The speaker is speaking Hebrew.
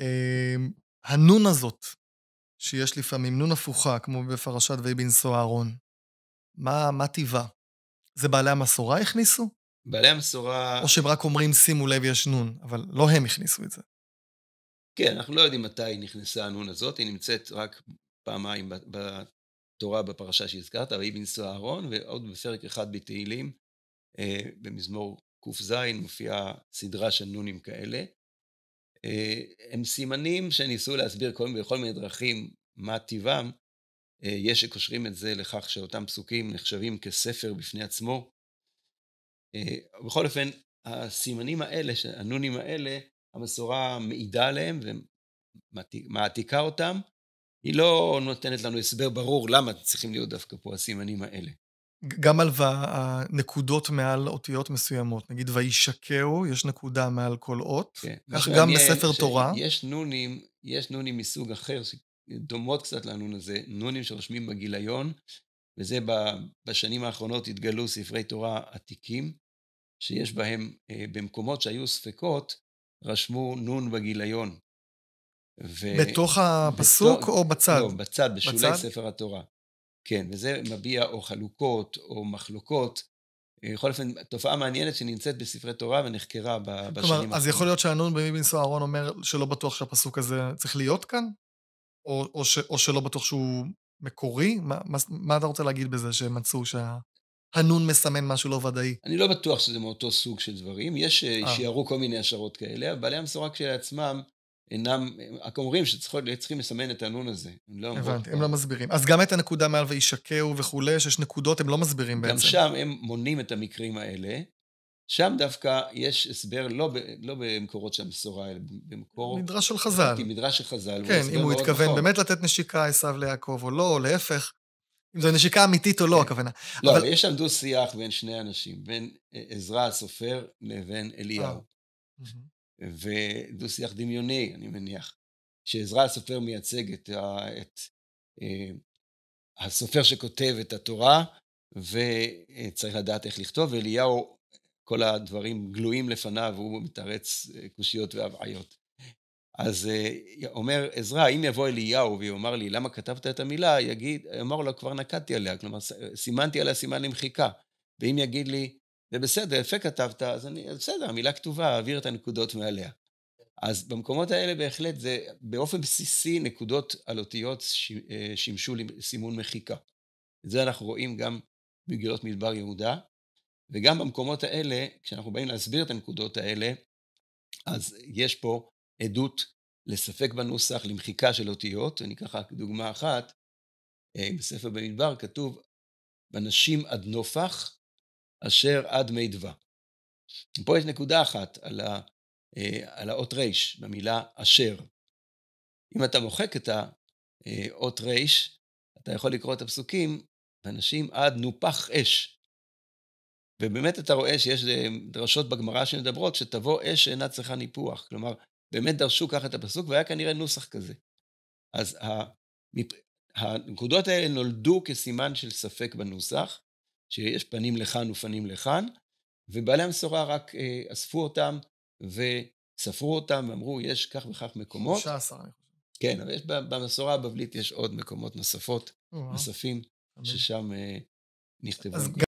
אמ, הנון הזאת, שיש לפעמים, נון הפוכה, כמו בפרשת ויהי בנשוא אהרון, מה, מה טיבה? זה בעלי המסורה הכניסו? בעלי המסורה... או שהם רק אומרים, שימו לב, יש נון, אבל לא הם הכניסו את זה. כן, אנחנו לא יודעים מתי נכנסה הנון הזאת, היא נמצאת רק פעמיים בתורה, בפרשה שהזכרת, ויהי בנשוא אהרון, ועוד בפרק אחד בתהילים, אה, במזמור ק"ז, מופיעה סדרה של נונים כאלה. אה, הם סימנים שניסו להסביר כל, מיני בכל מיני דרכים מה טיבם. אה, יש שקושרים את זה לכך שאותם פסוקים נחשבים כספר בפני עצמו. אה, בכל אופן, הסימנים האלה, הנונים האלה, המסורה מעידה עליהם ומעתיקה אותם. היא לא נותנת לנו הסבר ברור למה צריכים להיות דווקא פה הסימנים האלה. גם על הנקודות מעל אותיות מסוימות, נגיד וישקהו, יש נקודה מעל כל אות, כן. כך גם בספר ש... תורה. יש נונים, יש נונים מסוג אחר, שדומות קצת לנון הזה, נונים שרושמים בגיליון, וזה בשנים האחרונות התגלו ספרי תורה עתיקים, שיש בהם, אה, במקומות שהיו ספקות, רשמו נון בגיליון. ו... בתוך הפסוק בתוך, או בצד? לא, בצד, בשולי בצד? ספר התורה. כן, וזה מביע או חלוקות או מחלוקות. בכל אופן, תופעה מעניינת שנמצאת בספרי תורה ונחקרה בשנים האחרונות. כלומר, אז יכול להיות שהנון בימי בן סוהרון אומר שלא בטוח שהפסוק הזה צריך להיות כאן? או, או, ש, או שלא בטוח שהוא מקורי? מה, מה, מה אתה רוצה להגיד בזה שמצאו שהנון מסמן משהו לא ודאי? אני לא בטוח שזה מאותו סוג של דברים. יש, אה, אה. שיערו כל מיני השערות כאלה, אבל בעלי המסורה כשלעצמם אינם, רק אומרים שצריכים לסמן את הנון הזה. הם לא הבנתי, הם לא מסבירים. אז גם את הנקודה מעל וישקהו וכולי, שיש נקודות, הם לא מסבירים גם בעצם. גם שם הם מונים את המקרים האלה. שם דווקא יש הסבר, לא, ב, לא במקורות של המסורה, אלא במקור... מדרש של חז"ל. כי מדרש של חז"ל. כן, אם הוא התכוון נכון. באמת לתת נשיקה עשיו ליעקב או לא, או להפך. אם זו נשיקה אמיתית או לא, כן. הכוונה. לא, אבל... יש שם דו-שיח בין שני אנשים, בין עזרא הסופר לבין אליהו. אה, ודו שיח דמיוני אני מניח שעזרא הסופר מייצג את, ה, את אה, הסופר שכותב את התורה וצריך לדעת איך לכתוב ואליהו כל הדברים גלויים לפניו והוא מתרץ אה, קושיות והבעיות אז אה, אומר עזרא, אם יבוא אליהו ויאמר לי, למה כתבת את המילה, יגיד, יאמר לו, כבר נקדתי עליה, כלומר, סימנתי עליה סימן למחיקה. ואם יגיד לי, זה בסדר, יפה כתבת, אז אני, בסדר, המילה כתובה, אעביר את הנקודות מעליה. אז במקומות האלה בהחלט זה, באופן בסיסי נקודות על אותיות אה, שימשו לסימון מחיקה. את זה אנחנו רואים גם במגילות מדבר יהודה, וגם במקומות האלה, כשאנחנו באים להסביר את הנקודות האלה, אז יש פה עדות לספק בנוסח, למחיקה של אותיות. אני אקח רק דוגמה אחת, אה, בספר במדבר כתוב, בנשים עד נופח, אשר עד מי מידבה. פה יש נקודה אחת על, ה, אה, על האות ריש במילה אשר. אם אתה מוחק את האות ריש, אתה יכול לקרוא את הפסוקים, אנשים עד נופח אש. ובאמת אתה רואה שיש אה, דרשות בגמרא שמדברות שתבוא אש שאינה צריכה ניפוח. כלומר, באמת דרשו ככה את הפסוק, והיה כנראה נוסח כזה. אז הנקודות האלה נולדו כסימן של ספק בנוסח, שיש פנים לכאן ופנים לכאן, ובעלי המסורה רק אה, אספו אותם וספרו אותם ואמרו, יש כך וכך מקומות. 15. כן, אבל יש במסורה הבבלית יש עוד מקומות נוספות, נוספים, ששם אה, נכתבו.